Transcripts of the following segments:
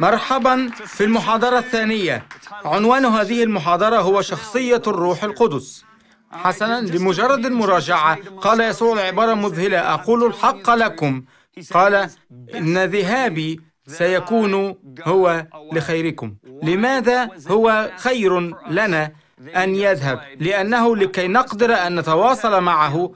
مرحبا في المحاضرة الثانية عنوان هذه المحاضرة هو شخصية الروح القدس حسنا لمجرد المراجعة قال يسوع العبارة مذهلة أقول الحق لكم قال إن ذهابي سيكون هو لخيركم لماذا هو خير لنا أن يذهب لأنه لكي نقدر أن نتواصل معه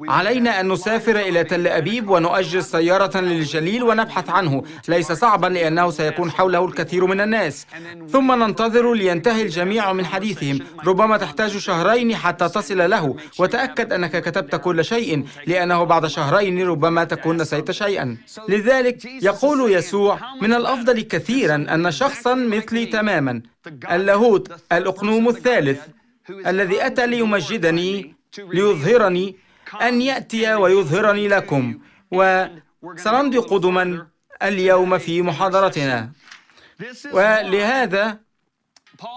علينا أن نسافر إلى تل أبيب ونؤجر سيارة للجليل ونبحث عنه ليس صعبا لأنه سيكون حوله الكثير من الناس ثم ننتظر لينتهي الجميع من حديثهم ربما تحتاج شهرين حتى تصل له وتأكد أنك كتبت كل شيء لأنه بعد شهرين ربما تكون نسيت شيئا لذلك يقول يسوع من الأفضل كثيرا أن شخصا مثلي تماما اللاهوت الأقنوم الثالث الذي أتى ليمجدني ليظهرني أن يأتي ويظهرني لكم وسنمضي قدما اليوم في محاضرتنا ولهذا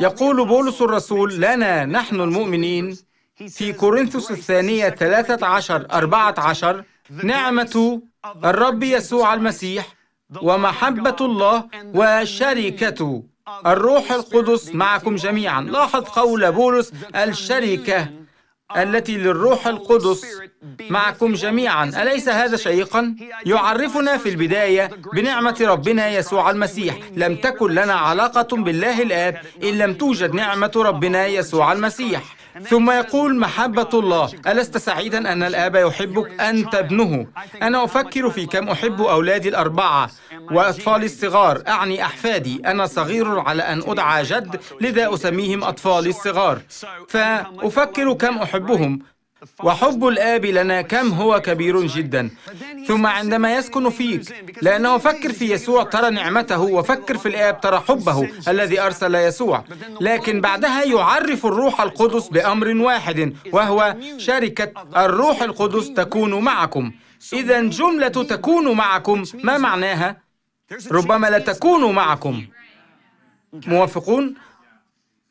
يقول بولس الرسول لنا نحن المؤمنين في كورنثوس الثانية 13 14 نعمة الرب يسوع المسيح ومحبة الله وشركة الروح القدس معكم جميعا لاحظ قول بولس الشركة التي للروح القدس معكم جميعا أليس هذا شيقا؟ يعرفنا في البداية بنعمة ربنا يسوع المسيح لم تكن لنا علاقة بالله الآب إن لم توجد نعمة ربنا يسوع المسيح ثم يقول محبة الله ألست سعيدا أن الآب يحبك أنت ابنه أنا أفكر في كم أحب أولادي الأربعة وأطفالي الصغار أعني أحفادي أنا صغير على أن أدعى جد لذا أسميهم أطفالي الصغار فأفكر كم أحبهم وحب الآب لنا كم هو كبير جدا ثم عندما يسكن فيك لأنه فكر في يسوع ترى نعمته وفكر في الآب ترى حبه الذي أرسل يسوع لكن بعدها يعرف الروح القدس بأمر واحد وهو شركة الروح القدس تكون معكم إذا جملة تكون معكم ما معناها؟ ربما لا تكون معكم موافقون؟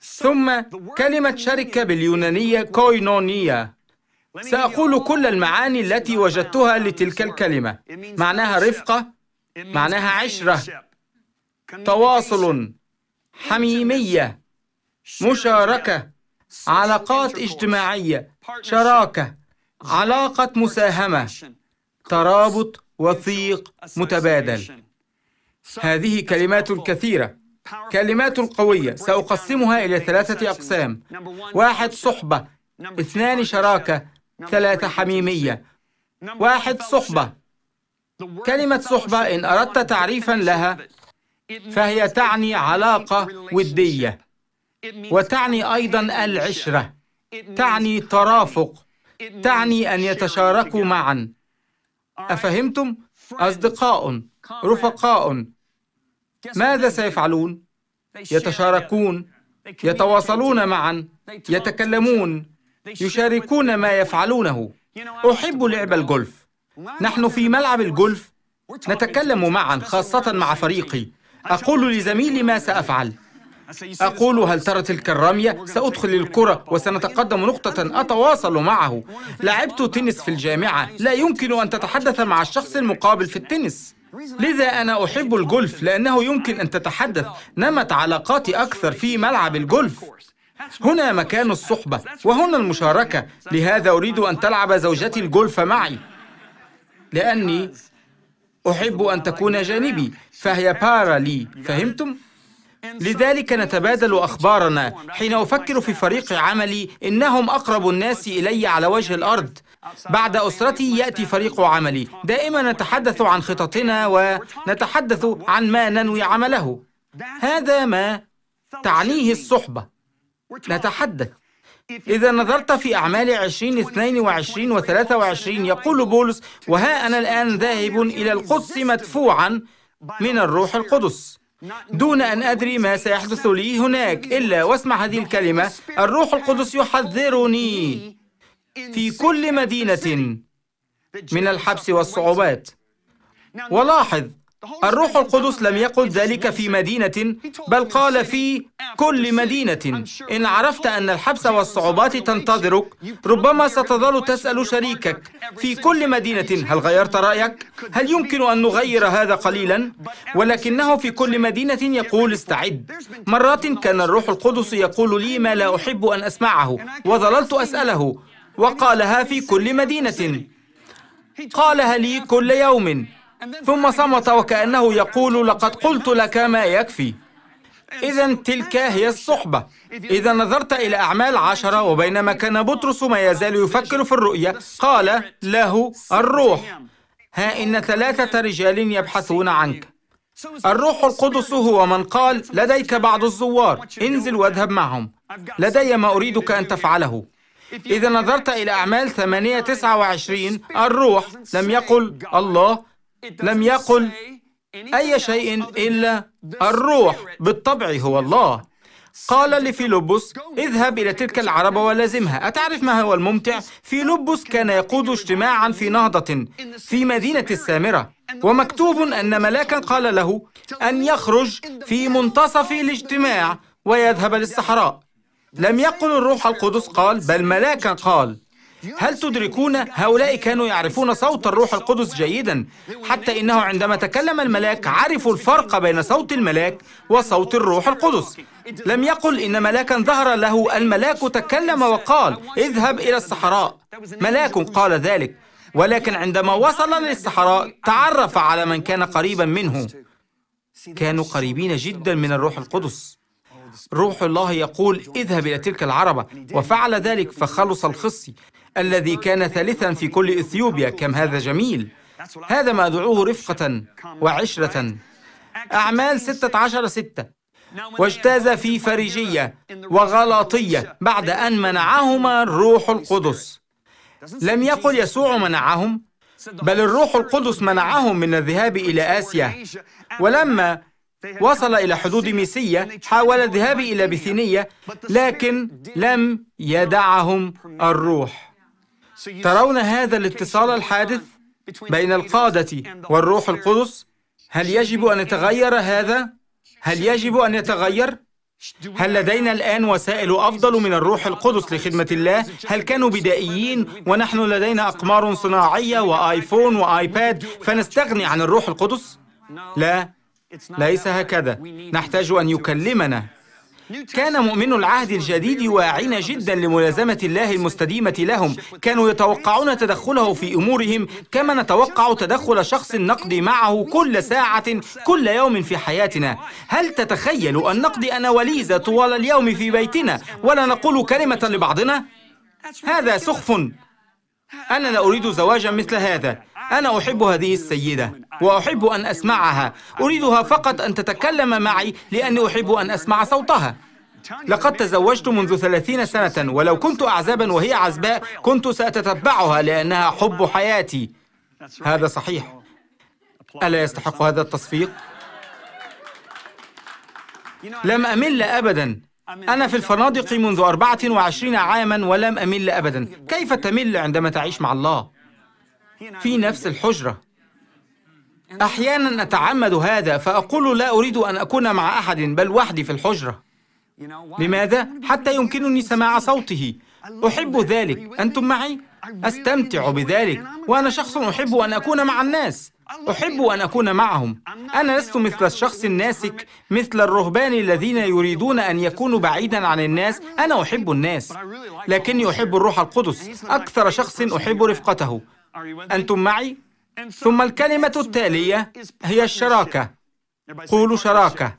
ثم كلمة شركة باليونانية كوينونية سأقول كل المعاني التي وجدتها لتلك الكلمة معناها رفقة معناها عشرة تواصل حميمية مشاركة علاقات اجتماعية شراكة علاقة مساهمة ترابط وثيق متبادل هذه كلمات كثيرة كلمات قوية سأقسمها إلى ثلاثة أقسام واحد صحبة اثنان شراكة ثلاثة حميمية واحد صحبة كلمة صحبة إن أردت تعريفا لها فهي تعني علاقة ودية وتعني أيضا العشرة تعني ترافق تعني أن يتشاركوا معا أفهمتم؟ أصدقاء رفقاء ماذا سيفعلون؟ يتشاركون يتواصلون معا يتكلمون يشاركون ما يفعلونه أحب لعب الجولف نحن في ملعب الجولف نتكلم معا خاصة مع فريقي أقول لزميلي ما سأفعل أقول هل ترى تلك الرمية؟ سأدخل الكرة وسنتقدم نقطة أتواصل معه لعبت تنس في الجامعة لا يمكن أن تتحدث مع الشخص المقابل في التنس لذا أنا أحب الجولف لأنه يمكن أن تتحدث نمت علاقاتي أكثر في ملعب الجولف هنا مكان الصحبة وهنا المشاركة لهذا أريد أن تلعب زوجتي الجولف معي لأني أحب أن تكون جانبي فهي بارا لي فهمتم؟ لذلك نتبادل أخبارنا حين أفكر في فريق عملي إنهم أقرب الناس إلي على وجه الأرض بعد أسرتي يأتي فريق عملي دائما نتحدث عن خططنا ونتحدث عن ما ننوي عمله هذا ما تعنيه الصحبة نتحدث إذا نظرت في أعمال 20 22 و 23 يقول بولس وها أنا الآن ذاهب إلى القدس مدفوعا من الروح القدس دون أن أدري ما سيحدث لي هناك إلا واسمع هذه الكلمة الروح القدس يحذرني في كل مدينة من الحبس والصعوبات ولاحظ الروح القدس لم يقل ذلك في مدينة بل قال في كل مدينة إن عرفت أن الحبس والصعوبات تنتظرك ربما ستظل تسأل شريكك في كل مدينة هل غيرت رأيك؟ هل يمكن أن نغير هذا قليلا؟ ولكنه في كل مدينة يقول استعد مرات كان الروح القدس يقول لي ما لا أحب أن أسمعه وظللت أسأله وقالها في كل مدينة قالها لي كل يوم ثم صمت وكأنه يقول لقد قلت لك ما يكفي إذا تلك هي الصحبة إذا نظرت إلى أعمال عشرة وبينما كان بطرس ما يزال يفكر في الرؤية قال له الروح ها إن ثلاثة رجال يبحثون عنك الروح القدس هو من قال لديك بعض الزوار انزل واذهب معهم لدي ما أريدك أن تفعله إذا نظرت إلى أعمال ثمانية تسعة وعشرين الروح لم يقل الله لم يقل أي شيء إلا الروح بالطبع هو الله قال لفيلبس اذهب إلى تلك العربة ولازمها أتعرف ما هو الممتع؟ فيلبس كان يقود اجتماعا في نهضة في مدينة السامرة ومكتوب أن ملاكا قال له أن يخرج في منتصف الاجتماع ويذهب للصحراء لم يقل الروح القدس قال بل ملاكا قال هل تدركون هؤلاء كانوا يعرفون صوت الروح القدس جيدا حتى انه عندما تكلم الملاك عرفوا الفرق بين صوت الملاك وصوت الروح القدس لم يقل ان ملاكا ظهر له الملاك تكلم وقال اذهب الى الصحراء ملاك قال ذلك ولكن عندما وصل للصحراء تعرف على من كان قريبا منه كانوا قريبين جدا من الروح القدس روح الله يقول اذهب إلى تلك العربة وفعل ذلك فخلص الخصي الذي كان ثالثا في كل إثيوبيا كم هذا جميل هذا ما أدعوه رفقة وعشرة أعمال ستة عشر ستة واجتاز في فريجية وغلاطية بعد أن منعهما الروح القدس لم يقل يسوع منعهم بل الروح القدس منعهم من الذهاب إلى آسيا ولما وصل إلى حدود ميسية حاول الذهاب إلى بثينية لكن لم يدعهم الروح ترون هذا الاتصال الحادث بين القادة والروح القدس؟ هل يجب أن يتغير هذا؟ هل يجب أن يتغير؟ هل لدينا الآن وسائل أفضل من الروح القدس لخدمة الله؟ هل كانوا بدائيين ونحن لدينا أقمار صناعية وآيفون وآيباد فنستغني عن الروح القدس؟ لا، ليس هكذا، نحتاج أن يكلمنا كان مؤمن العهد الجديد واعين جدا لملازمة الله المستديمة لهم كانوا يتوقعون تدخله في أمورهم كما نتوقع تدخل شخص نقضي معه كل ساعة كل يوم في حياتنا هل تتخيل أن نقضي أنا وليزة طوال اليوم في بيتنا ولا نقول كلمة لبعضنا؟ هذا سخف أنا لا أريد زواجا مثل هذا أنا أحب هذه السيدة وأحب أن أسمعها أريدها فقط أن تتكلم معي لأني أحب أن أسمع صوتها لقد تزوجت منذ ثلاثين سنة ولو كنت أعزبا وهي عزباء كنت سأتتبعها لأنها حب حياتي هذا صحيح ألا يستحق هذا التصفيق؟ لم أمل أبدا أنا في الفنادق منذ أربعة وعشرين عاما ولم أمل أبدا كيف تمل عندما تعيش مع الله؟ في نفس الحجرة أحيانا أتعمد هذا فأقول لا أريد أن أكون مع أحد بل وحدي في الحجرة لماذا؟ حتى يمكنني سماع صوته أحب ذلك أنتم معي؟ أستمتع بذلك وأنا شخص أحب أن أكون مع الناس أحب أن أكون معهم أنا لست مثل الشخص الناسك مثل الرهبان الذين يريدون أن يكونوا بعيدا عن الناس أنا أحب الناس لكني أحب الروح القدس أكثر شخص أحب رفقته أنتم معي؟ ثم الكلمة التالية هي الشراكة قولوا شراكة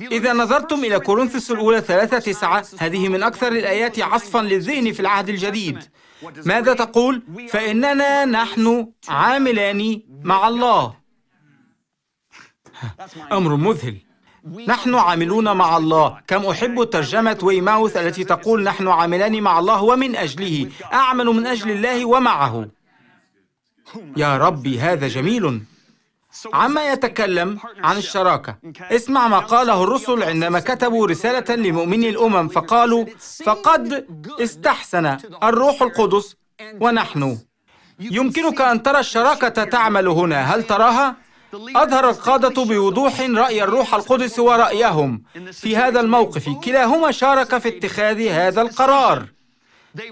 إذا نظرتم إلى كورنثس الأولى ثلاثة تسعة هذه من أكثر الآيات عصفا للذهن في العهد الجديد ماذا تقول؟ فإننا نحن عاملان مع الله أمر مذهل نحن عاملون مع الله كم أحب ترجمة ويماوث التي تقول نحن عاملان مع الله ومن أجله أعمل من أجل الله ومعه يا ربي هذا جميل عما يتكلم عن الشراكة اسمع ما قاله الرسل عندما كتبوا رسالة لمؤمني الأمم فقالوا فقد استحسن الروح القدس ونحن يمكنك أن ترى الشراكة تعمل هنا هل تراها؟ أظهر القادة بوضوح رأي الروح القدس ورأيهم في هذا الموقف كلاهما شارك في اتخاذ هذا القرار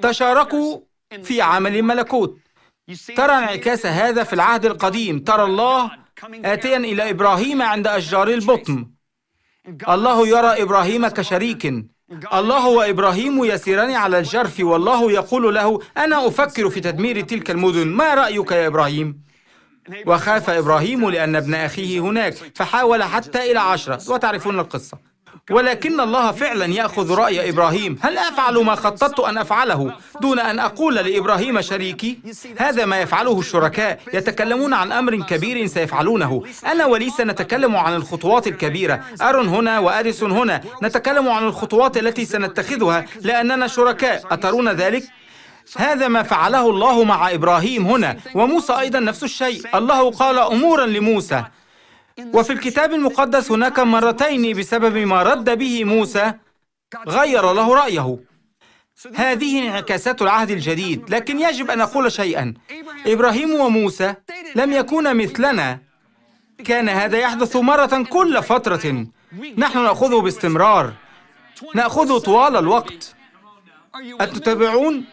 تشاركوا في عمل الملكوت ترى انعكاس هذا في العهد القديم ترى الله آتيا إلى إبراهيم عند أشجار البطن الله يرى إبراهيم كشريك الله وإبراهيم يسيران على الجرف والله يقول له أنا أفكر في تدمير تلك المدن ما رأيك يا إبراهيم؟ وخاف إبراهيم لأن ابن أخيه هناك فحاول حتى إلى عشرة وتعرفون القصة ولكن الله فعلا يأخذ رأي إبراهيم هل أفعل ما خططت أن أفعله دون أن أقول لإبراهيم شريكي؟ هذا ما يفعله الشركاء يتكلمون عن أمر كبير سيفعلونه أنا وليس نتكلم عن الخطوات الكبيرة أرون هنا وأريسون هنا نتكلم عن الخطوات التي سنتخذها لأننا شركاء أترون ذلك؟ هذا ما فعله الله مع إبراهيم هنا وموسى أيضا نفس الشيء الله قال أمورا لموسى وفي الكتاب المقدس هناك مرتين بسبب ما رد به موسى غير له رأيه هذه انعكاسات العهد الجديد لكن يجب أن أقول شيئا إبراهيم وموسى لم يكونا مثلنا كان هذا يحدث مرة كل فترة نحن نأخذه باستمرار نأخذه طوال الوقت أتتابعون؟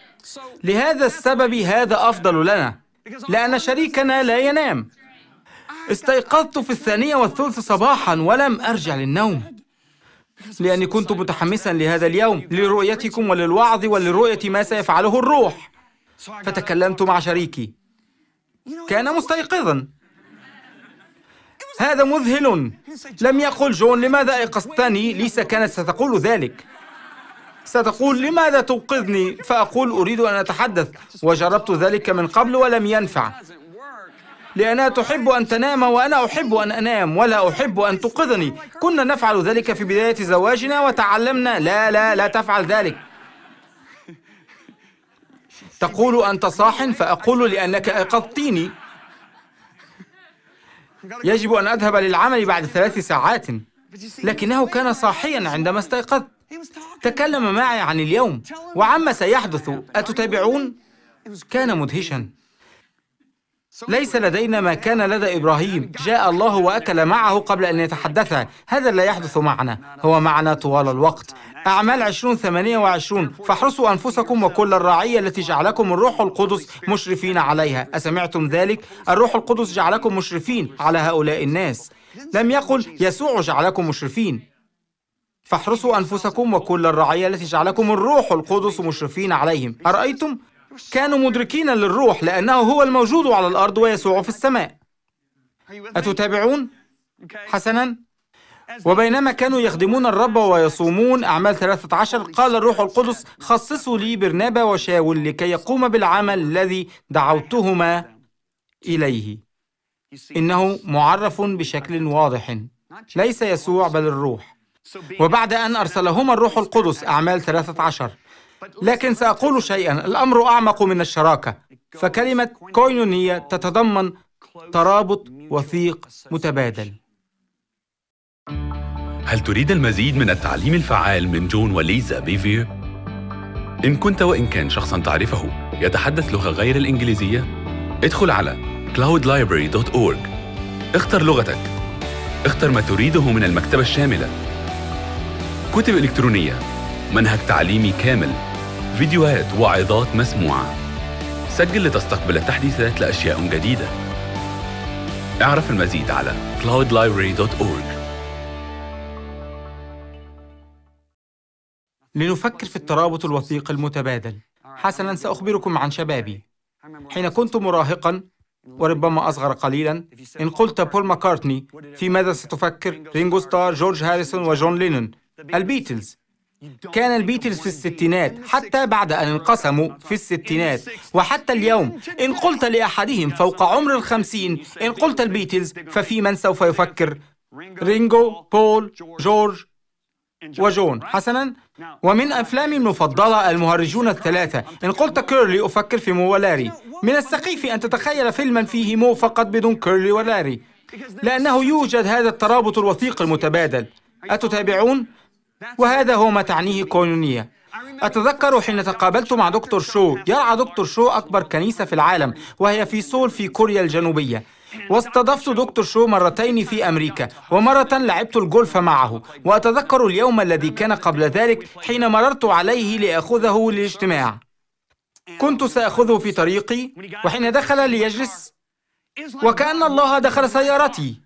لهذا السبب هذا أفضل لنا لأن شريكنا لا ينام استيقظت في الثانية والثلث صباحا ولم أرجع للنوم لأني كنت متحمسا لهذا اليوم لرؤيتكم وللوعظ ولرؤية ما سيفعله الروح فتكلمت مع شريكي كان مستيقظا هذا مذهل لم يقل جون لماذا أيقظتني ليسا كانت ستقول ذلك ستقول لماذا توقظني فأقول أريد أن أتحدث وجربت ذلك من قبل ولم ينفع لأنها تحب أن تنام وأنا أحب أن أنام ولا أحب أن توقظني كنا نفعل ذلك في بداية زواجنا وتعلمنا لا لا لا تفعل ذلك تقول أنت صاح فأقول لأنك أيقظتيني يجب أن أذهب للعمل بعد ثلاث ساعات لكنه كان صاحيا عندما استيقظت تكلم معي عن اليوم وعما سيحدث أتتابعون؟ كان مدهشا ليس لدينا ما كان لدى إبراهيم جاء الله وأكل معه قبل أن يتحدث هذا لا يحدث معنا هو معنا طوال الوقت أعمال ثمانيه وعشرون فاحرصوا أنفسكم وكل الرعية التي جعلكم الروح القدس مشرفين عليها أسمعتم ذلك؟ الروح القدس جعلكم مشرفين على هؤلاء الناس لم يقل يسوع جعلكم مشرفين فاحرسوا أنفسكم وكل الرعية التي جعلكم الروح القدس مشرفين عليهم أرأيتم؟ كانوا مدركين للروح لأنه هو الموجود على الأرض ويسوع في السماء أتتابعون؟ حسناً وبينما كانوا يخدمون الرب ويصومون أعمال 13 قال الروح القدس خصصوا لي برنابا وشاول لكي يقوم بالعمل الذي دعوتهما إليه إنه معرف بشكل واضح ليس يسوع بل الروح وبعد أن أرسلهما الروح القدس أعمال 13 لكن سأقول شيئا الأمر أعمق من الشراكة فكلمة كوينونية تتضمن ترابط وثيق متبادل هل تريد المزيد من التعليم الفعال من جون وليزا بيفيو؟ إن كنت وإن كان شخصا تعرفه يتحدث لغة غير الإنجليزية ادخل على cloudlibrary.org اختر لغتك اختر ما تريده من المكتبة الشاملة كتب إلكترونية منهج تعليمي كامل فيديوهات وعظات مسموعة سجل لتستقبل التحديثات لأشياء جديدة اعرف المزيد على cloudlibrary.org لنفكر في الترابط الوثيق المتبادل حسنا سأخبركم عن شبابي حين كنت مراهقا وربما أصغر قليلا إن قلت بول ماكارتني في ماذا ستفكر رينجو ستار جورج هاريسون وجون لينون البيتلز كان البيتلز في الستينات حتى بعد أن انقسموا في الستينات وحتى اليوم إن قلت لأحدهم فوق عمر الخمسين إن قلت البيتلز ففي من سوف يفكر رينجو بول جورج وجون حسنا ومن أفلامي المفضلة المهرجون الثلاثة إن قلت كيرلي أفكر في مو ولاري من السخيف أن تتخيل فيلما فيه مو فقط بدون كيرلي ولاري لأنه يوجد هذا الترابط الوثيق المتبادل أتتابعون؟ وهذا هو ما تعنيه كونونية أتذكر حين تقابلت مع دكتور شو يرعى دكتور شو أكبر كنيسة في العالم وهي في سول في كوريا الجنوبية واستضفت دكتور شو مرتين في أمريكا ومرة لعبت الجولف معه وأتذكر اليوم الذي كان قبل ذلك حين مررت عليه لأخذه للاجتماع كنت سأخذه في طريقي وحين دخل ليجلس وكأن الله دخل سيارتي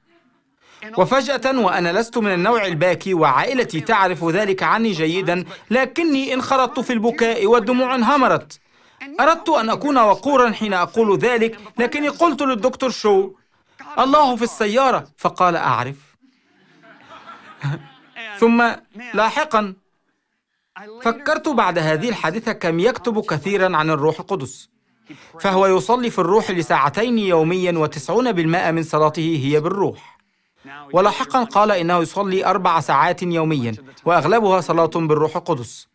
وفجأة وأنا لست من النوع الباكي وعائلتي تعرف ذلك عني جيدا لكني انخرطت في البكاء والدموع انهمرت أردت أن أكون وقورا حين أقول ذلك لكني قلت للدكتور شو الله في السيارة فقال أعرف ثم لاحقا فكرت بعد هذه الحادثة كم يكتب كثيرا عن الروح القدس فهو يصلي في الروح لساعتين يوميا وتسعون بالمائة من صلاته هي بالروح ولاحقا قال إنه يصلي أربع ساعات يوميا وأغلبها صلاة بالروح القدس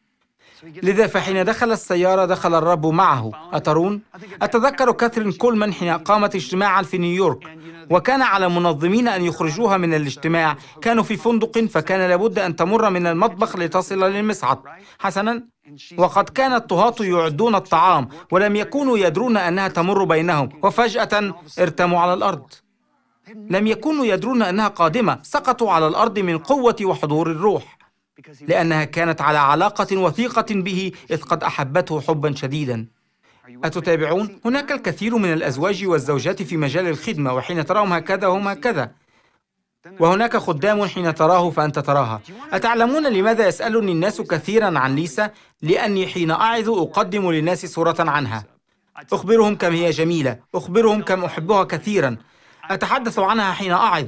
لذا فحين دخل السيارة دخل الرب معه أترون؟ أتذكر كاثرين كولمان حين قامت اجتماعا في نيويورك وكان على منظمين أن يخرجوها من الاجتماع كانوا في فندق فكان لابد أن تمر من المطبخ لتصل للمصعد حسنا وقد كان الطهاة يعدون الطعام ولم يكونوا يدرون أنها تمر بينهم وفجأة ارتموا على الأرض لم يكونوا يدرون أنها قادمة سقطوا على الأرض من قوة وحضور الروح لأنها كانت على علاقة وثيقة به إذ قد أحبته حبا شديدا أتتابعون؟ هناك الكثير من الأزواج والزوجات في مجال الخدمة وحين تراهم هكذا هم هكذا وهناك خدام حين تراه فأنت تراها أتعلمون لماذا يسألني الناس كثيرا عن ليسا؟ لأني حين أعظ أقدم للناس صورة عنها أخبرهم كم هي جميلة أخبرهم كم أحبها كثيرا أتحدث عنها حين أعظ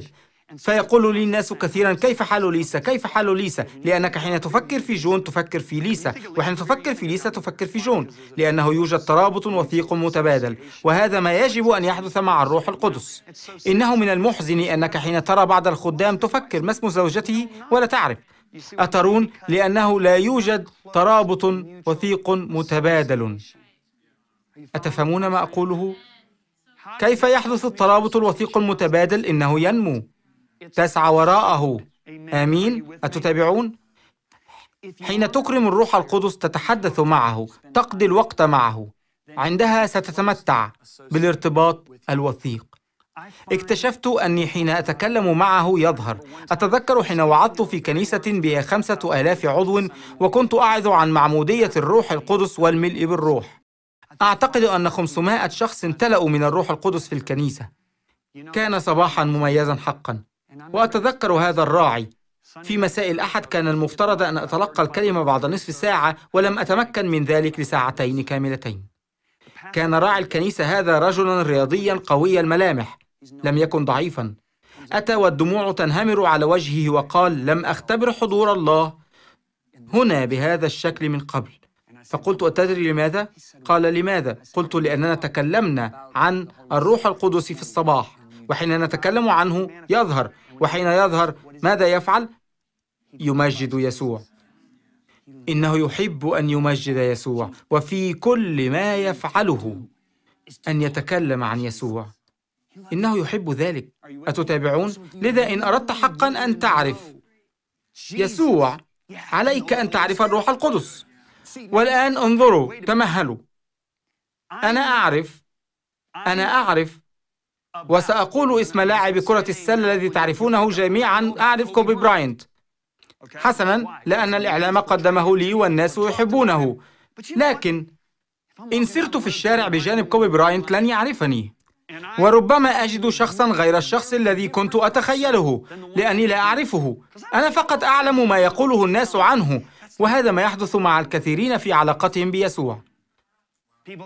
فيقول لي الناس كثيرا كيف حال ليسا كيف حال ليسا لأنك حين تفكر في جون تفكر في ليسا وحين تفكر في ليسا تفكر في جون لأنه يوجد ترابط وثيق متبادل وهذا ما يجب أن يحدث مع الروح القدس إنه من المحزن أنك حين ترى بعض الخدام تفكر ما اسم زوجته ولا تعرف أترون لأنه لا يوجد ترابط وثيق متبادل أتفهمون ما أقوله؟ كيف يحدث الترابط الوثيق المتبادل انه ينمو تسعى وراءه امين اتتابعون حين تكرم الروح القدس تتحدث معه تقضي الوقت معه عندها ستتمتع بالارتباط الوثيق اكتشفت أني حين أتكلم معه يظهر أتذكر حين وعظت في كنيسة بها خمسة آلاف عضو وكنت أعظ عن معمودية الروح القدس والملء بالروح أعتقد أن 500 شخص امتلأوا من الروح القدس في الكنيسة كان صباحا مميزا حقا وأتذكر هذا الراعي في مساء الأحد كان المفترض أن أتلقى الكلمة بعد نصف ساعة ولم أتمكن من ذلك لساعتين كاملتين كان راعي الكنيسة هذا رجلا رياضيا قوي الملامح لم يكن ضعيفا أتى والدموع تنهمر على وجهه وقال لم أختبر حضور الله هنا بهذا الشكل من قبل فقلت أتدري لماذا؟ قال لماذا؟ قلت لأننا تكلمنا عن الروح القدس في الصباح وحين نتكلم عنه يظهر وحين يظهر ماذا يفعل؟ يمجد يسوع إنه يحب أن يمجد يسوع وفي كل ما يفعله أن يتكلم عن يسوع إنه يحب ذلك أتتابعون؟ لذا إن أردت حقا أن تعرف يسوع عليك أن تعرف الروح القدس والآن انظروا تمهلوا أنا أعرف أنا أعرف وسأقول اسم لاعب كرة السلة الذي تعرفونه جميعا أعرف كوبي براينت حسنا لأن الإعلام قدمه لي والناس يحبونه لكن إن سرت في الشارع بجانب كوبي براينت لن يعرفني وربما أجد شخصا غير الشخص الذي كنت أتخيله لأني لا أعرفه أنا فقط أعلم ما يقوله الناس عنه وهذا ما يحدث مع الكثيرين في علاقتهم بيسوع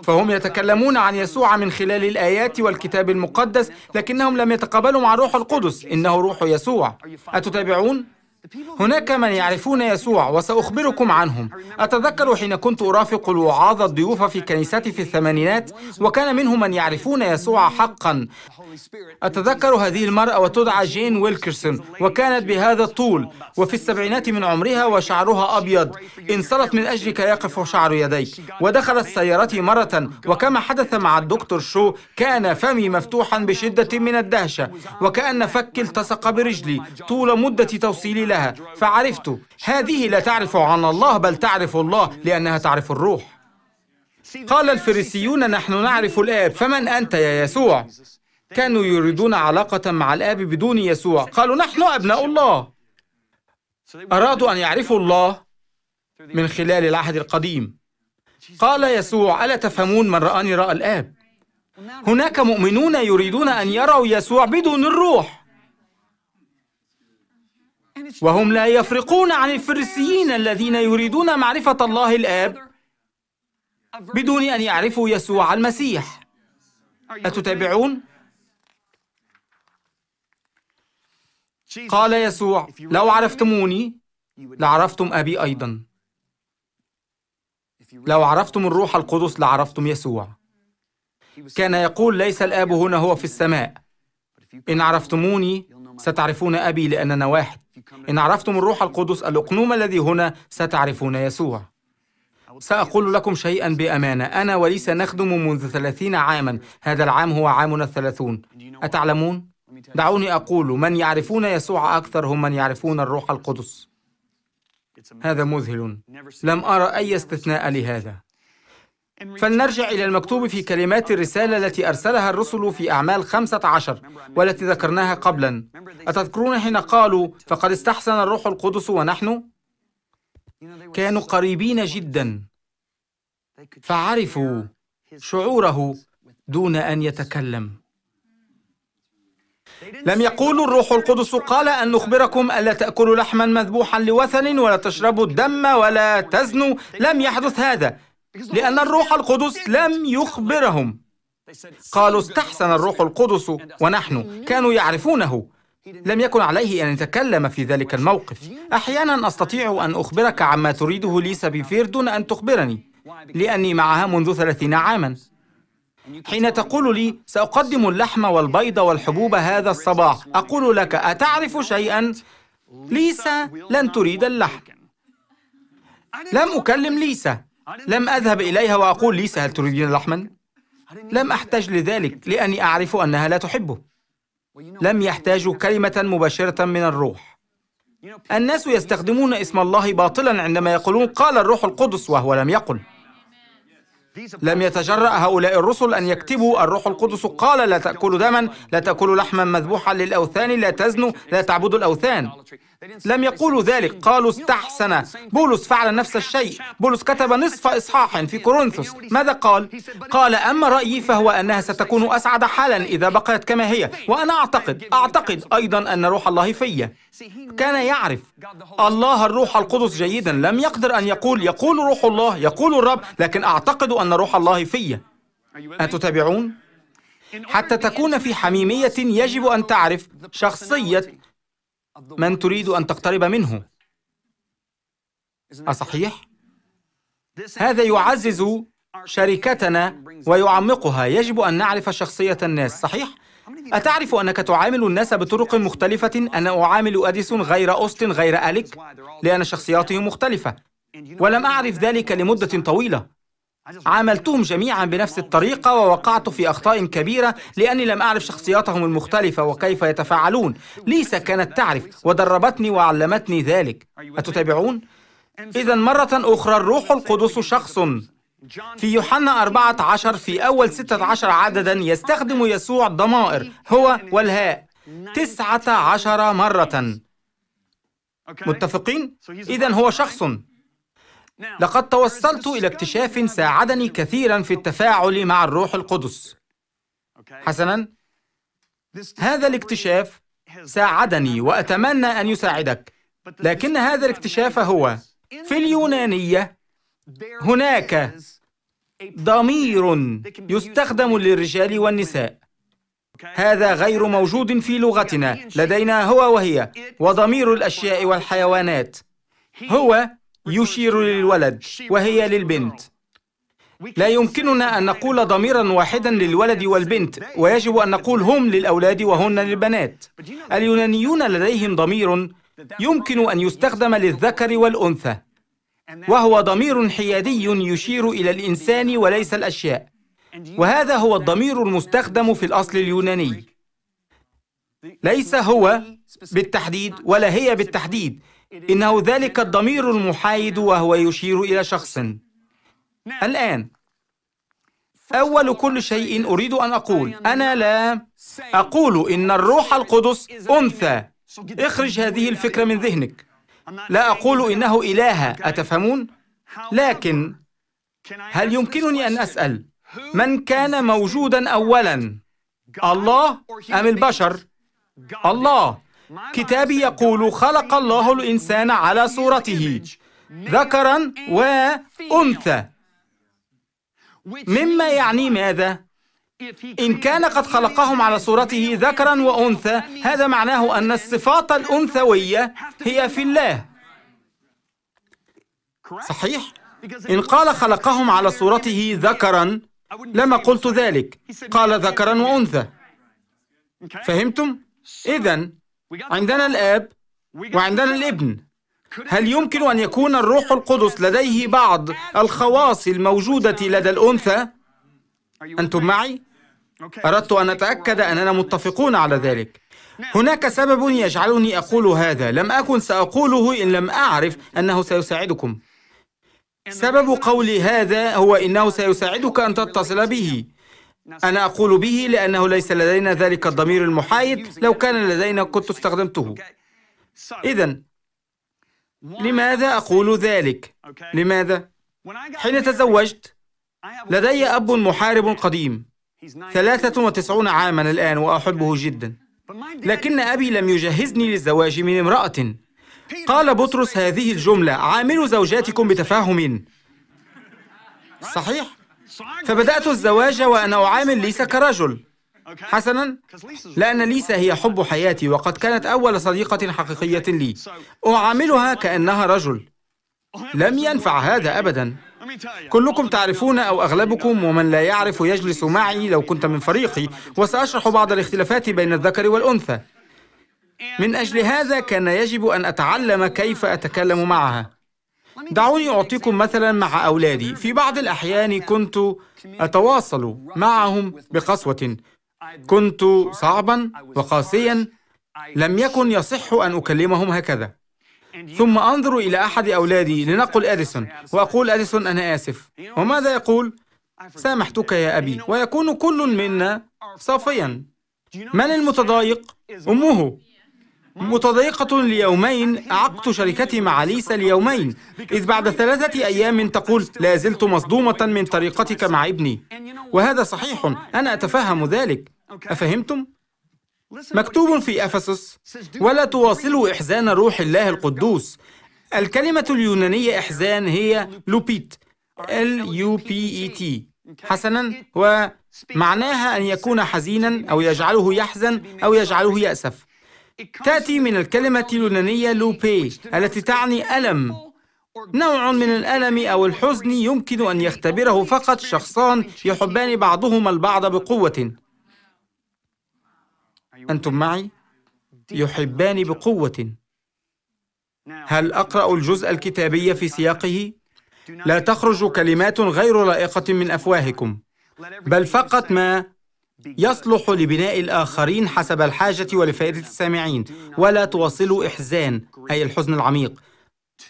فهم يتكلمون عن يسوع من خلال الآيات والكتاب المقدس لكنهم لم يتقابلوا مع روح القدس إنه روح يسوع أتتابعون؟ هناك من يعرفون يسوع وسأخبركم عنهم أتذكر حين كنت أرافق الوعاظ الضيوف في كنيستي في الثمانينات وكان منهم من يعرفون يسوع حقا أتذكر هذه المرأة وتدعى جين ويلكرسون وكانت بهذا الطول وفي السبعينات من عمرها وشعرها أبيض انصلت من أجلك يقف شعر يديك ودخلت سيارتي مرة وكما حدث مع الدكتور شو كان فمي مفتوحا بشدة من الدهشة وكأن فكي التصق برجلي طول مدة توصيلي لها فعرفت هذه لا تعرف عن الله بل تعرف الله لأنها تعرف الروح قال الفريسيون نحن نعرف الآب فمن أنت يا يسوع؟ كانوا يريدون علاقة مع الآب بدون يسوع قالوا نحن أبناء الله أرادوا أن يعرفوا الله من خلال العهد القديم قال يسوع ألا تفهمون من رآني رأى الآب؟ هناك مؤمنون يريدون أن يروا يسوع بدون الروح وهم لا يفرقون عن الفريسيين الذين يريدون معرفة الله الآب بدون أن يعرفوا يسوع المسيح أتتابعون؟ قال يسوع لو عرفتموني لعرفتم أبي أيضا لو عرفتم الروح القدس لعرفتم يسوع كان يقول ليس الآب هنا هو في السماء إن عرفتموني ستعرفون أبي لأننا واحد إن عرفتم الروح القدس الأقنوم الذي هنا ستعرفون يسوع سأقول لكم شيئا بأمانة أنا وليس نخدم منذ ثلاثين عاما هذا العام هو عامنا الثلاثون أتعلمون؟ دعوني أقول من يعرفون يسوع أكثر هم من يعرفون الروح القدس هذا مذهل لم أرى أي استثناء لهذا فلنرجع إلى المكتوب في كلمات الرسالة التي أرسلها الرسل في أعمال خمسة عشر والتي ذكرناها قبلا أتذكرون حين قالوا فقد استحسن الروح القدس ونحن؟ كانوا قريبين جدا فعرفوا شعوره دون أن يتكلم لم يقولوا الروح القدس قال أن نخبركم ألا تأكلوا لحما مذبوحا لوثن ولا تشربوا الدم ولا تزنوا لم يحدث هذا لأن الروح القدس لم يخبرهم قالوا استحسن الروح القدس ونحن كانوا يعرفونه لم يكن عليه أن يتكلم في ذلك الموقف أحيانا أستطيع أن أخبرك عما تريده ليس بفير دون أن تخبرني لأني معها منذ ثلاثين عاما حين تقول لي سأقدم اللحم والبيض والحبوب هذا الصباح أقول لك أتعرف شيئا ليسا لن تريد اللحم لم أكلم ليسا لم أذهب إليها وأقول ليس هل تريدين لحما؟ لم أحتاج لذلك لأني أعرف أنها لا تحبه لم يحتاج كلمة مباشرة من الروح الناس يستخدمون اسم الله باطلا عندما يقولون قال الروح القدس وهو لم يقل لم يتجرأ هؤلاء الرسل أن يكتبوا الروح القدس قال لا تأكلوا دما لا تأكلوا لحما مذبوحا للأوثان لا تزنوا لا تعبدوا الأوثان لم يقولوا ذلك قالوا استحسن بولس فعل نفس الشيء بولس كتب نصف إصحاح في كورنثوس ماذا قال؟ قال أما رأيي فهو أنها ستكون أسعد حالا إذا بقيت كما هي وأنا أعتقد أعتقد أيضا أن روح الله في كان يعرف الله الروح القدس جيدا لم يقدر أن يقول يقول روح الله يقول الرب لكن أعتقد أن روح الله في أتتابعون؟ حتى تكون في حميمية يجب أن تعرف شخصية من تريد أن تقترب منه أصحيح؟ هذا يعزز شركتنا ويعمقها يجب أن نعرف شخصية الناس صحيح؟ أتعرف أنك تعامل الناس بطرق مختلفة أنا أعامل أديسون غير أوستن غير أليك لأن شخصياتهم مختلفة ولم أعرف ذلك لمدة طويلة عاملتهم جميعا بنفس الطريقة ووقعت في أخطاء كبيرة لأني لم أعرف شخصياتهم المختلفة وكيف يتفاعلون ليسا كانت تعرف ودربتني وعلمتني ذلك أيوة. أتتابعون؟ إذا مرة أخرى الروح القدس شخص في يوحنا 14 في أول 16 عددا يستخدم يسوع ضمائر هو والهاء 19 مرة متفقين؟ إذا هو شخص لقد توصلت إلى اكتشاف ساعدني كثيرا في التفاعل مع الروح القدس حسنا هذا الاكتشاف ساعدني وأتمنى أن يساعدك لكن هذا الاكتشاف هو في اليونانية هناك ضمير يستخدم للرجال والنساء هذا غير موجود في لغتنا لدينا هو وهي وضمير الأشياء والحيوانات هو يشير للولد وهي للبنت لا يمكننا أن نقول ضميرا واحدا للولد والبنت ويجب أن نقول هم للأولاد وهن للبنات اليونانيون لديهم ضمير يمكن أن يستخدم للذكر والأنثى وهو ضمير حيادي يشير إلى الإنسان وليس الأشياء وهذا هو الضمير المستخدم في الأصل اليوناني ليس هو بالتحديد ولا هي بالتحديد إنه ذلك الضمير المحايد وهو يشير إلى شخص الآن أول كل شيء أريد أن أقول أنا لا أقول إن الروح القدس أنثى اخرج هذه الفكرة من ذهنك لا أقول إنه إله أتفهمون؟ لكن هل يمكنني أن أسأل من كان موجودا أولا الله أم البشر؟ الله كتابي يقول خلق الله الإنسان على صورته ذكرا وأنثى مما يعني ماذا؟ إن كان قد خلقهم على صورته ذكرا وأنثى هذا معناه أن الصفات الأنثوية هي في الله صحيح؟ إن قال خلقهم على صورته ذكرا لما قلت ذلك قال ذكرا وأنثى فهمتم؟ إذا عندنا الآب وعندنا الابن هل يمكن أن يكون الروح القدس لديه بعض الخواص الموجودة لدى الأنثى؟ أنتم معي؟ أردت أن أتأكد أننا متفقون على ذلك هناك سبب يجعلني أقول هذا لم أكن سأقوله إن لم أعرف أنه سيساعدكم سبب قولي هذا هو إنه سيساعدك أن تتصل به أنا أقول به لأنه ليس لدينا ذلك الضمير المحايد لو كان لدينا كنت استخدمته إذا لماذا أقول ذلك؟ لماذا؟ حين تزوجت لدي أب محارب قديم 93 عاما الآن وأحبه جدا لكن أبي لم يجهزني للزواج من امرأة قال بطرس هذه الجملة عاملوا زوجاتكم بتفاهم صحيح فبدأت الزواج وأنا أعامل ليسا كرجل حسنا لأن ليسا هي حب حياتي وقد كانت أول صديقة حقيقية لي أعاملها كأنها رجل لم ينفع هذا أبدا كلكم تعرفون أو أغلبكم ومن لا يعرف يجلس معي لو كنت من فريقي وسأشرح بعض الاختلافات بين الذكر والأنثى من أجل هذا كان يجب أن أتعلم كيف أتكلم معها دعوني أعطيكم مثلا مع أولادي في بعض الأحيان كنت أتواصل معهم بقسوة كنت صعبا وقاسيا لم يكن يصح أن أكلمهم هكذا ثم أنظر إلى أحد أولادي لنقل أديسون وأقول أديسون أنا آسف وماذا يقول؟ سامحتك يا أبي ويكون كل منا صافيا من المتضايق؟ أمه متضايقة ليومين عقد شركتي مع ليسا ليومين إذ بعد ثلاثة أيام تقول لا زلت مصدومة من طريقتك مع ابني وهذا صحيح أنا أتفهم ذلك أفهمتم؟ مكتوب في أفسس ولا تواصلوا إحزان روح الله القدوس الكلمة اليونانية إحزان هي لوبيت ال يو بي اي تي حسنا ومعناها أن يكون حزينا أو يجعله يحزن أو يجعله يأسف تأتي من الكلمة اليونانية لوبي التي تعني ألم نوع من الألم أو الحزن يمكن أن يختبره فقط شخصان يحبان بعضهما البعض بقوة أنتم معي؟ يحبان بقوة هل أقرأ الجزء الكتابي في سياقه؟ لا تخرج كلمات غير لائقة من أفواهكم بل فقط ما يصلح لبناء الآخرين حسب الحاجة ولفائدة السامعين ولا توصلوا إحزان أي الحزن العميق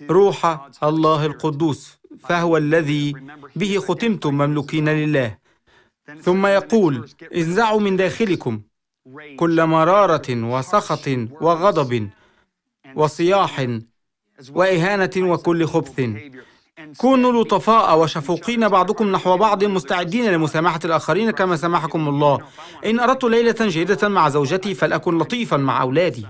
روح الله القدوس فهو الذي به ختمتم مملوكين لله ثم يقول انزعوا من داخلكم كل مرارة وسخط وغضب وصياح وإهانة وكل خبث كونوا لطفاء وشفوقين بعضكم نحو بعض مستعدين لمسامحة الآخرين كما سامحكم الله إن أردت ليلة جيدة مع زوجتي فلأكن لطيفا مع أولادي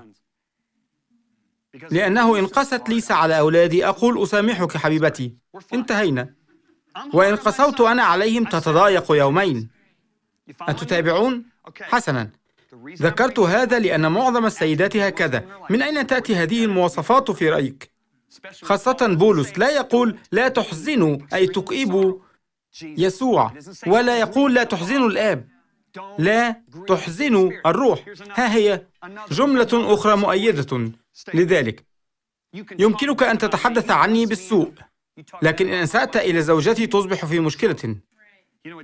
لأنه إن قست ليس على أولادي أقول أسامحك حبيبتي انتهينا وإن قسوت أنا عليهم تتضايق يومين أتتابعون؟ حسناً ذكرت هذا لأن معظم السيدات هكذا من أين تأتي هذه المواصفات في رأيك؟ خاصة بولس لا يقول لا تحزنوا أي تكئبوا يسوع ولا يقول لا تحزنوا الآب لا تحزنوا الروح ها هي جملة أخرى مؤيدة لذلك يمكنك أن تتحدث عني بالسوء لكن إن أسأت إلى زوجتي تصبح في مشكلة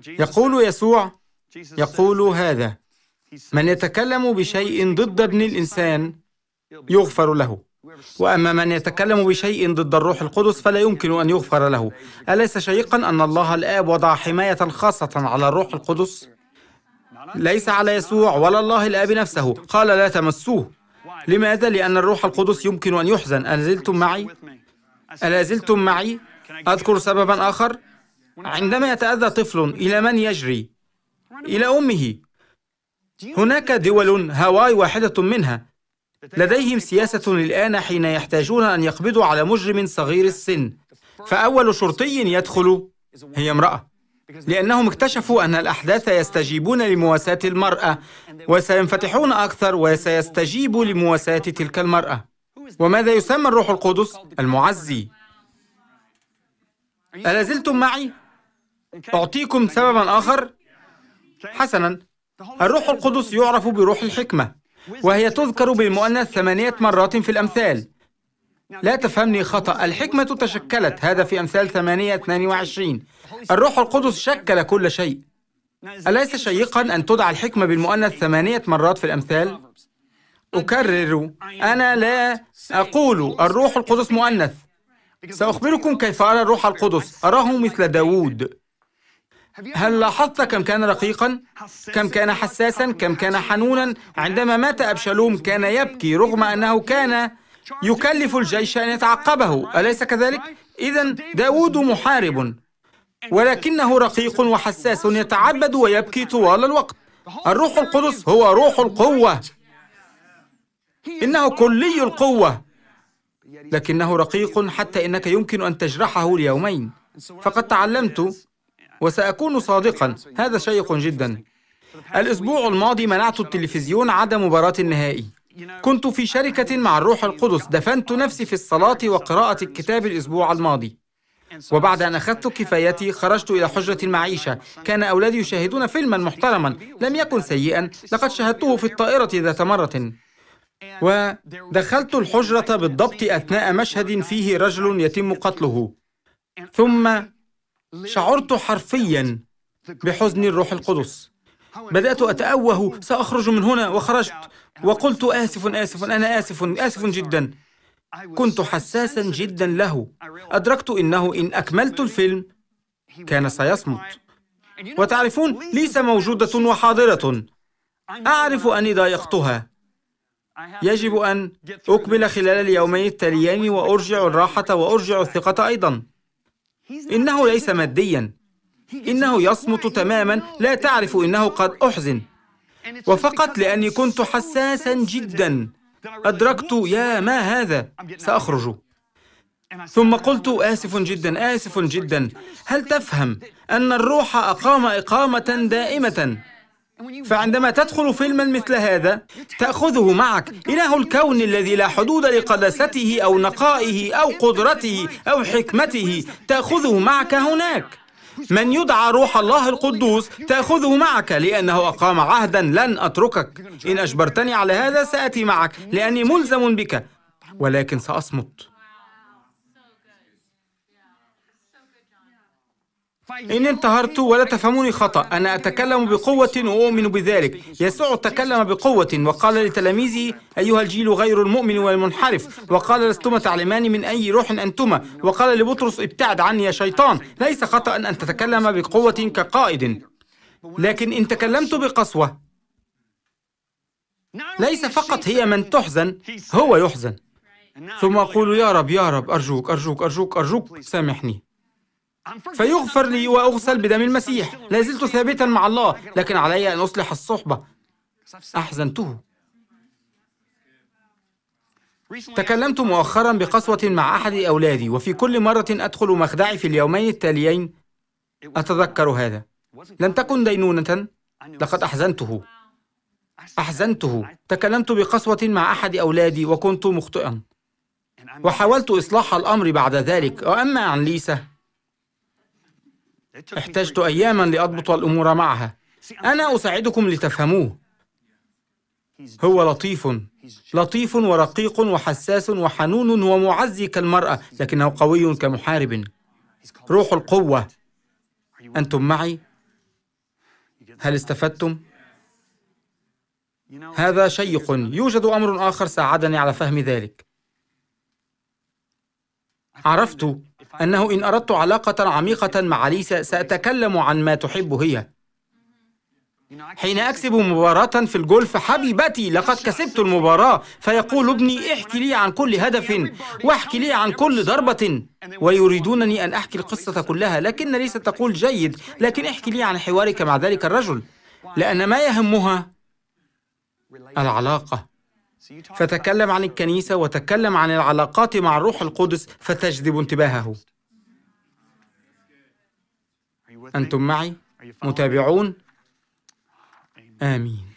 يقول يسوع يقول هذا من يتكلم بشيء ضد ابن الإنسان يغفر له واما من يتكلم بشيء ضد الروح القدس فلا يمكن ان يغفر له اليس شيقا ان الله الاب وضع حمايه خاصه على الروح القدس ليس على يسوع ولا الله الاب نفسه قال لا تمسوه لماذا لان الروح القدس يمكن ان يحزن الازلتم معي الازلتم معي اذكر سببا اخر عندما يتاذى طفل الى من يجري الى امه هناك دول هاواي واحده منها لديهم سياسة الآن حين يحتاجون أن يقبضوا على مجرم صغير السن فأول شرطي يدخل هي امرأة لأنهم اكتشفوا أن الأحداث يستجيبون لمواساة المرأة وسينفتحون أكثر وسيستجيب لمواساة تلك المرأة وماذا يسمى الروح القدس؟ المعزي ألا زلتم معي؟ أعطيكم سببا آخر؟ حسنا الروح القدس يعرف بروح الحكمة وهي تذكر بالمؤنث ثمانية مرات في الأمثال لا تفهمني خطأ الحكمة تشكلت هذا في أمثال اثنان وعشرين الروح القدس شكل كل شيء أليس شيقا أن تدعى الحكمة بالمؤنث ثمانية مرات في الأمثال؟ أكرر أنا لا أقول الروح القدس مؤنث سأخبركم كيف أرى الروح القدس أراه مثل داوود هل لاحظت كم كان رقيقا؟ كم كان حساسا؟ كم كان حنونا؟ عندما مات أبشالوم كان يبكي رغم أنه كان يكلف الجيش أن يتعقبه أليس كذلك؟ إذا داود محارب ولكنه رقيق وحساس يتعبد ويبكي طوال الوقت الروح القدس هو روح القوة إنه كلي القوة لكنه رقيق حتى إنك يمكن أن تجرحه ليومين فقد تعلمت وسأكون صادقا هذا شيق جدا الأسبوع الماضي منعت التلفزيون عدا مباراة النهائي كنت في شركة مع الروح القدس دفنت نفسي في الصلاة وقراءة الكتاب الأسبوع الماضي وبعد أن أخذت كفايتي خرجت إلى حجرة المعيشة كان أولادي يشاهدون فيلما محترما لم يكن سيئا لقد شاهدته في الطائرة ذات مرة ودخلت الحجرة بالضبط أثناء مشهد فيه رجل يتم قتله ثم شعرت حرفيا بحزن الروح القدس بدأت أتأوه سأخرج من هنا وخرجت وقلت آسف آسف أنا آسف آسف جدا كنت حساسا جدا له أدركت إنه إن أكملت الفيلم كان سيصمت وتعرفون ليس موجودة وحاضرة أعرف أني ضايقتها يجب أن أكمل خلال اليومين التاليين وأرجع الراحة وأرجع الثقة أيضا إنه ليس ماديا إنه يصمت تماما لا تعرف إنه قد أحزن وفقط لأني كنت حساسا جدا أدركت يا ما هذا سأخرج ثم قلت آسف جدا آسف جدا هل تفهم أن الروح أقام إقامة دائمة فعندما تدخل فيلما مثل هذا تأخذه معك إله الكون الذي لا حدود لقداسته أو نقائه أو قدرته أو حكمته تأخذه معك هناك من يدعى روح الله القدوس تأخذه معك لأنه أقام عهدا لن أتركك إن أجبرتني على هذا سأتي معك لأني ملزم بك ولكن سأصمت إن انتهرت ولا تفهموني خطأ أنا أتكلم بقوة وأؤمن بذلك يسوع تكلم بقوة وقال لتلاميذه أيها الجيل غير المؤمن والمنحرف وقال لستما تعلمان من أي روح أنتما وقال لبطرس ابتعد عني يا شيطان ليس خطأ أن تتكلم بقوة كقائد لكن إن تكلمت بقسوة ليس فقط هي من تحزن هو يحزن ثم أقول يا رب يا رب أرجوك أرجوك أرجوك أرجوك سامحني فيغفر لي وأغسل بدم المسيح لا زلت ثابتا مع الله لكن علي أن أصلح الصحبة أحزنته تكلمت مؤخرا بقسوة مع أحد أولادي وفي كل مرة أدخل مخدعي في اليومين التاليين أتذكر هذا لم تكن دينونة لقد أحزنته أحزنته تكلمت بقسوة مع أحد أولادي وكنت مخطئا وحاولت إصلاح الأمر بعد ذلك وأما عن ليسا احتجت أياما لأضبط الأمور معها أنا أساعدكم لتفهموه هو لطيف لطيف ورقيق وحساس وحنون ومعزي كالمرأة لكنه قوي كمحارب روح القوة أنتم معي؟ هل استفدتم؟ هذا شيق يوجد أمر آخر ساعدني على فهم ذلك عرفت أنه إن أردت علاقة عميقة مع ليسا سأتكلم عن ما تحب هي حين أكسب مباراة في الجولف حبيبتي لقد كسبت المباراة فيقول ابني احكي لي عن كل هدف واحكي لي عن كل ضربة ويريدونني أن أحكي القصة كلها لكن ليس تقول جيد لكن احكي لي عن حوارك مع ذلك الرجل لأن ما يهمها العلاقة فتكلم عن الكنيسة وتكلم عن العلاقات مع الروح القدس فتجذب انتباهه أنتم معي؟ متابعون؟ آمين